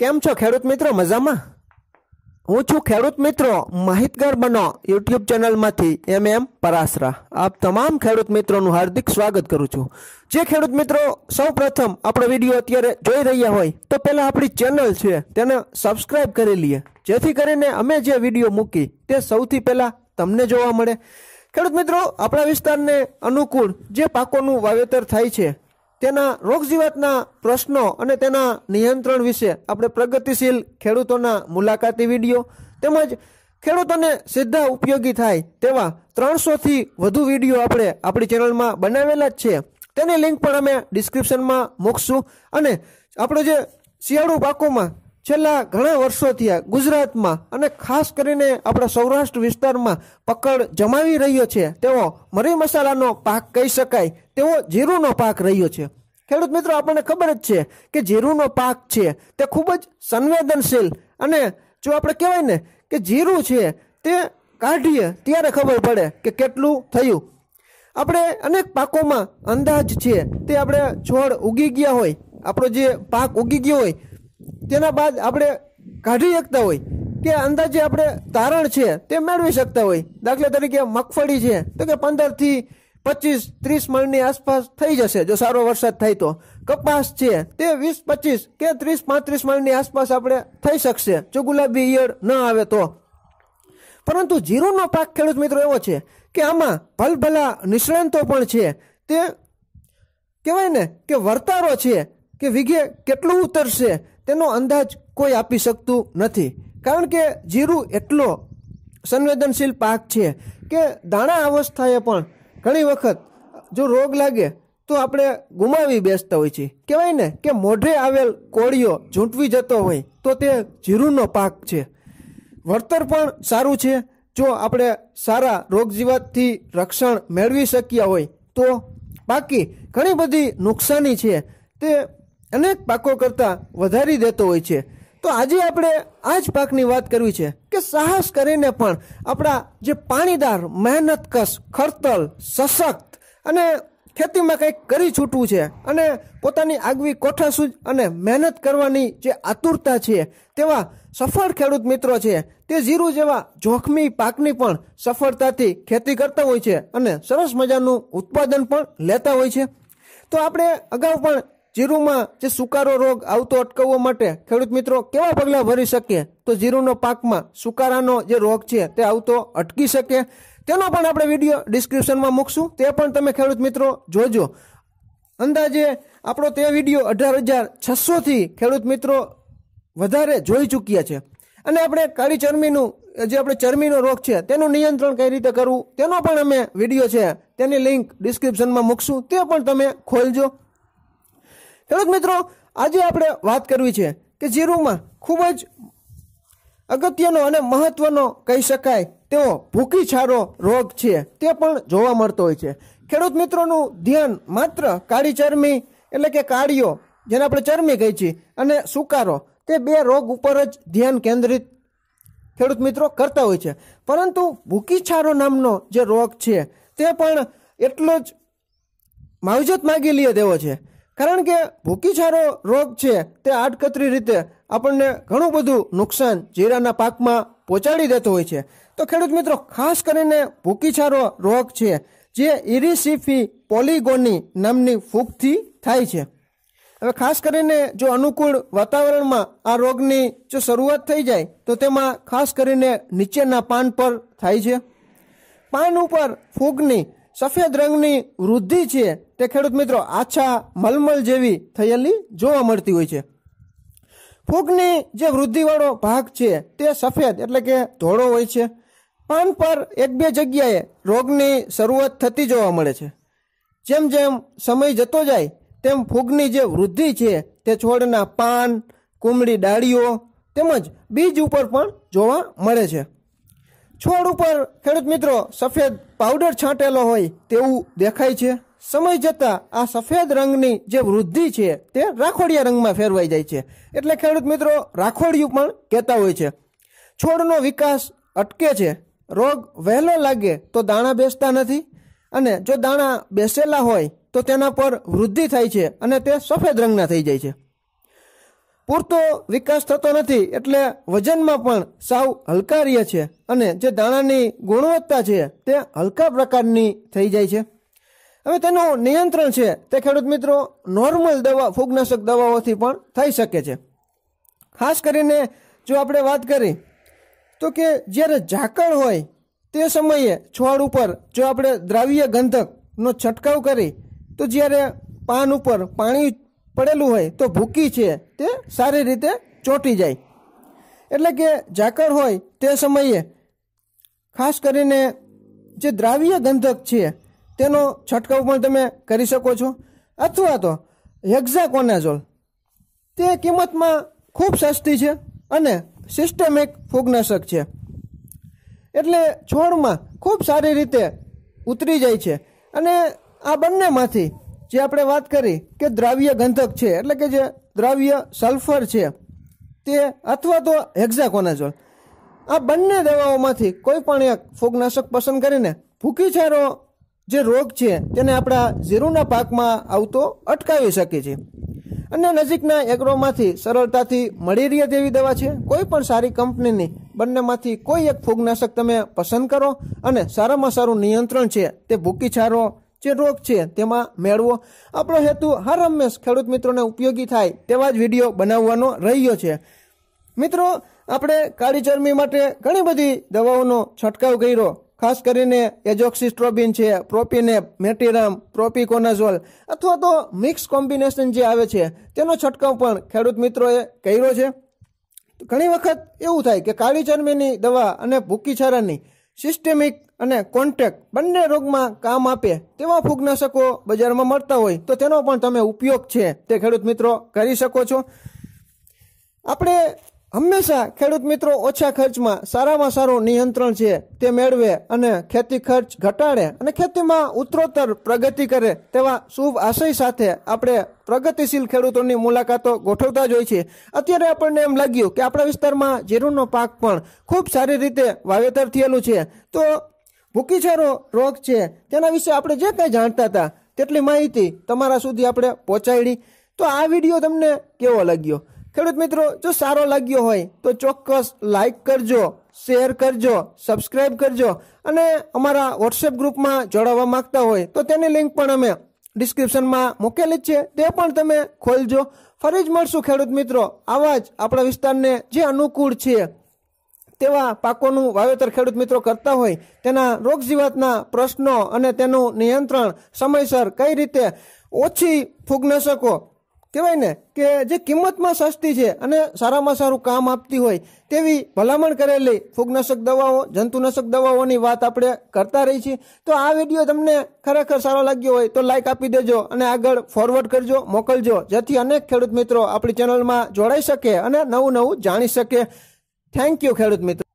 કેમ છો ખેડૂત મિત્રો મજામાં હું છું ખેડૂત મિત્રો માહિતગાર બનો યુટ્યુબ ચેનલમાંથી એમ એમ પરાસરા આપ તમામ ખેડૂત મિત્રોનું હાર્દિક સ્વાગત કરું છું જે ખેડૂત મિત્રો સૌ પ્રથમ આપણો વિડીયો અત્યારે જોઈ રહ્યા હોય તો પહેલાં આપણી ચેનલ છે તેને સબસ્ક્રાઈબ કરી લઈએ જેથી કરીને અમે જે વિડીયો મૂકી તે સૌથી પહેલાં તમને જોવા મળે ખેડૂત મિત્રો આપણા વિસ્તારને અનુકૂળ જે પાકોનું વાવેતર થાય છે તેના રોગજીવાતના પ્રશ્નો અને તેના નિયંત્રણ વિશે આપણે પ્રગતિશીલ ખેડૂતોના મુલાકાતી વિડીયો તેમજ ખેડૂતોને સીધા ઉપયોગી થાય તેવા ત્રણસોથી વધુ વિડીયો આપણે આપણી ચેનલમાં બનાવેલા જ છે તેની લિંક પણ અમે ડિસ્ક્રિપ્શનમાં મૂકશું અને આપણો જે શિયાળુ પાકોમાં છેલ્લા ઘણા વર્ષોથી આ ગુજરાતમાં અને ખાસ કરીને આપણા સૌરાષ્ટ્ર વિસ્તારમાં પકડ જમાવી રહ્યો છે તેવો મરી મસાલાનો પાક કહી શકાય તેવો જીરુનો પાક રહ્યો છે ખેડૂત મિત્રો આપણને ખબર જ છે કે જીરુનો પાક છે તે ખૂબ જ સંવેદનશીલ અને જો આપણે કહેવાય ને કે જીરું છે તે કાઢીએ ત્યારે ખબર પડે કે કેટલું થયું આપણે અનેક પાકોમાં અંદાજ છે તે આપણે છોડ ઉગી ગયા હોય આપણો જે પાક ઉગી ગયો હોય તેના બાદ આપણે કાઢી શકતા હોય કે અંદાજે આપણે તારણ છે તે મેળવી શકતા હોય દાખલા તરીકે મગફળી છે તો કે પંદરથી પચીસ ત્રીસ મણની આસપાસ થઈ જશે જો સારો વરસાદ થાય તો કપાસ છે તે વીસ પચીસ કે ત્રીસ પાંત્રીસ મણની આસપાસ આપણે થઈ શકશે જો ગુલાબી ઈયળ ન આવે તો પરંતુ જીરુનો પાક ખેડૂત મિત્રો એવો છે કે આમાં ભલભલા નિષ્ણાંતો પણ છે તે કહેવાય ને કે વર્તારો છે કે વીઘે કેટલું ઉતરશે તેનો અંદાજ કોઈ આપી શકતું નથી કારણ કે જીરું એટલો સંવેદનશીલ પાક છે કે દાણા અવસ્થાએ પણ ઘણી વખત જો રોગ લાગે તો આપણે ગુમાવી બેસતા હોય છે કહેવાય ને કે મોઢે આવેલ કોળીઓ ઝૂંટવી જતો હોય તો તે જીરુંનો પાક છે વળતર પણ સારું છે જો આપણે સારા રોગજીવાતથી રક્ષણ મેળવી શક્યા હોય તો બાકી ઘણી બધી નુકસાની છે તે અનેક પાકો કરતાં વધારી દેતો હોય છે તો આજે આપણે આ જ પાકની વાત કરવી છે કે સાહસ કરીને પણ આપણા જે પાણીદાર મહેનતકશ ખડતલ સશક્ત અને ખેતીમાં કંઈક કરી છૂટવું છે અને પોતાની આગવી કોઠાસૂજ અને મહેનત કરવાની જે આતુરતા છે તેવા સફળ ખેડૂત મિત્રો છે તે જીરું જેવા જોખમી પાકની પણ સફળતાથી ખેતી કરતા હોય છે અને સરસ મજાનું ઉત્પાદન પણ લેતા હોય છે તો આપણે અગાઉ પણ જીરુમાં જે સુકારો રોગ આવતો અટકાવવા માટે ખેડૂત મિત્રો કેવા પગલાં ભરી શકીએ તો જીરુનો પાકમાં સુકારાનો જે રોગ છે તે આવતો અટકી શકે તેનો પણ આપણે વિડીયો ડિસ્ક્રિપ્શનમાં મૂકશું તે પણ તમે ખેડૂત મિત્રો જોજો અંદાજે આપણો તે વિડીયો અઢાર હજાર છસોથી ખેડૂત મિત્રો વધારે જોઈ ચૂક્યા છે અને આપણે કાળી ચરમીનું જે આપણે ચરમીનો રોગ છે તેનું નિયંત્રણ કઈ રીતે કરવું તેનો પણ અમે વિડીયો છે તેની લિંક ડિસ્ક્રિપ્શનમાં મૂકશું તે પણ તમે ખોલજો ખેડૂત મિત્રો આજે આપણે વાત કરવી છે કે જીરુમાં ખૂબ જ અગત્યનો અને મહત્વનો કહી શકાય તેવો છારો રોગ છે તે પણ જોવા મળતો હોય છે ખેડૂત મિત્રોનું ધ્યાન માત્ર કાળી ચરમી એટલે કે કાળીઓ જેને આપણે ચરમી કહી છીએ અને સુકારો તે બે રોગ ઉપર જ ધ્યાન કેન્દ્રિત ખેડૂત મિત્રો કરતા હોય છે પરંતુ ભૂકી છારો નામનો જે રોગ છે તે પણ એટલો જ માવજત માગી લે તેવો છે કારણ કે ભૂકીછારો રોગ છે તે આડકતરી રીતે આપણને ઘણું બધું નુકસાન જીરાના પાકમાં પહોંચાડી દેતો હોય છે તો ખેડૂત મિત્રો ખાસ કરીને ભૂકીછારો રોગ છે જે ઇરિસિફી પોલિગોની નામની ફૂગથી થાય છે હવે ખાસ કરીને જો અનુકૂળ વાતાવરણમાં આ રોગની જો શરૂઆત થઈ જાય તો તેમાં ખાસ કરીને નીચેના પાન પર થાય છે પાન ઉપર ફૂગની સફેદ રંગની વૃદ્ધિ છે તે ખેડૂત મિત્રો આછા મલમલ જેવી થયેલી જોવા મળતી હોય છે ફૂગની જે વૃદ્ધિવાળો ભાગ છે તે સફેદ એટલે કે ધોળો હોય છે પાન પર એક બે જગ્યાએ રોગની શરૂઆત થતી જોવા મળે છે જેમ જેમ સમય જતો જાય તેમ ફૂગની જે વૃદ્ધિ છે તે છોડના પાન કુમળી ડાળીઓ તેમજ બીજ ઉપર પણ જોવા મળે છે છોડ ઉપર ખેડૂત મિત્રો સફેદ પાવડર છાંટેલો હોય તેવું દેખાય છે સમય જતાં આ સફેદ રંગની જે વૃદ્ધિ છે તે રાખોડિયા રંગમાં ફેરવાઈ જાય છે એટલે ખેડૂત મિત્રો રાખોડિયું પણ કહેતા હોય છે છોડનો વિકાસ અટકે છે રોગ વહેલો લાગે તો દાણા બેસતા નથી અને જો દાણા બેસેલા હોય તો તેના પર વૃદ્ધિ થાય છે અને તે સફેદ રંગના થઈ જાય છે પૂરતો વિકાસ થતો નથી એટલે વજનમાં પણ સાવ હલકા રહે છે અને જે દાણાની ગુણવત્તા છે તે હલકા પ્રકારની થઈ જાય છે હવે તેનું નિયંત્રણ છે તે ખેડૂત મિત્રો નોર્મલ દવા ફૂગનાશક દવાઓથી પણ થઈ શકે છે ખાસ કરીને જો આપણે વાત કરી તો કે જ્યારે ઝાકળ હોય તે સમયે છોડ ઉપર જો આપણે દ્રાવ્ય ગંધકનો છંટકાવ કરી તો જ્યારે પાન ઉપર પાણી પડેલું હોય તો ભૂકી છે તે સારી રીતે ચોંટી જાય એટલે કે ઝાકળ હોય તે સમયે ખાસ કરીને જે દ્રાવ્ય ગંધક છે તેનો છંટકાવ પણ તમે કરી શકો છો અથવા તો હેક્ઝાકોનાઝોલ તે કિંમતમાં ખૂબ સસ્તી છે અને સિસ્ટમિક ફૂગનાશક છે એટલે છોડમાં ખૂબ સારી રીતે ઉતરી જાય છે અને આ બંનેમાંથી જે આપણે વાત કરી કે દ્રાવ્ય ગંધક છે એટલે કે જે દ્રાવ્ય સલ્ફર છે તે અથવા તો હેક્ઝાકોનાઝોલ આ બંને દવાઓમાંથી કોઈ પણ એક ફૂગનાશક પસંદ કરીને ભૂખીચારો જે રોગ છે તેને આપણા ઝીરુના પાકમાં આવતો અટકાવી શકીએ છીએ અને નજીકના એગ્રોમાંથી સરળતાથી મળી રહે તેવી દવા છે કોઈ પણ સારી કંપનીની બંનેમાંથી કોઈ એક ફૂગનાશક તમે પસંદ કરો અને સારામાં સારું નિયંત્રણ છે તે ભૂકીછારો જે રોગ છે તેમાં મેળવો આપણો હેતુ હર હંમેશ ખેડૂત મિત્રોને ઉપયોગી થાય તેવા જ વિડીયો બનાવવાનો રહ્યો છે મિત્રો આપણે કાળી ચરમી માટે ઘણી બધી દવાઓનો છંટકાવ કર્યો ખાસ કરીને એજોક્સિસ્ટ્રોબિન છે પ્રોપીને મેટીરામ પ્રોપીકોનાઝોલ અથવા તો મિક્સ કોમ્બિનેશન જે આવે છે તેનો છંટકાવ પણ ખેડૂત મિત્રોએ કર્યો છે ઘણી વખત એવું થાય કે કાળી ચરમીની દવા અને ભૂકી છારાની સિસ્ટેમિક અને કોન્ટેક બંને રોગમાં કામ આપે તેવા ફૂગનાશકો બજારમાં મળતા હોય તો તેનો પણ તમે ઉપયોગ છે તે ખેડૂત મિત્રો કરી શકો છો આપણે હંમેશા ખેડૂત મિત્રો ઓછા ખર્ચમાં સારામાં સારું નિયંત્રણ છે તે મેળવે અને ખેતી ખર્ચ ઘટાડે અને ખેતીમાં ઉત્તરોત્તર પ્રગતિ કરે તેવા શુભ આશય સાથે આપણે પ્રગતિશીલ ખેડૂતોની મુલાકાતો ગોઠવતા જ હોય છે અત્યારે આપણને એમ લાગ્યું કે આપણા વિસ્તારમાં જીરુનો પાક પણ ખૂબ સારી રીતે વાવેતર થયેલું છે તો ભૂકીચારો રોગ છે તેના વિશે આપણે જે કંઈ જાણતા હતા તેટલી માહિતી તમારા સુધી આપણે પહોંચાડી તો આ વિડીયો તમને કેવો લાગ્યો ખેડૂત મિત્રો જો સારો લાગ્યો હોય તો ચોક્કસ લાઇક કરજો શેર કરજો સબસ્ક્રાઇબ કરજો અને અમારા વોટ્સએપ ગ્રુપમાં જોડાવા માંગતા હોય તો તેની લિંક પણ અમે ડિસ્ક્રિપ્શનમાં મૂકેલી છે તે પણ તમે ખોલજો ફરી જ મળશું ખેડૂત મિત્રો આવા જ આપણા વિસ્તારને જે અનુકૂળ છે તેવા પાકોનું વાવેતર ખેડૂત મિત્રો કરતા હોય તેના રોગ જીવાતના પ્રશ્નો અને તેનું નિયંત્રણ સમયસર કઈ રીતે ઓછી ફૂગ ન શકો કહેવાય ને કે જે કિંમતમાં સસ્તી છે અને સારામાં સારું કામ આપતી હોય તેવી ભલામણ કરેલી ફૂગનાશક દવાઓ જંતુનાશક દવાઓની વાત આપણે કરતા રહી છીએ તો આ વિડીયો તમને ખરેખર સારો લાગ્યો હોય તો લાઇક આપી દેજો અને આગળ ફોરવર્ડ કરજો મોકલજો જેથી અનેક ખેડૂત મિત્રો આપણી ચેનલમાં જોડાઈ શકે અને નવું નવું જાણી શકે થેન્ક યુ ખેડૂત મિત્રો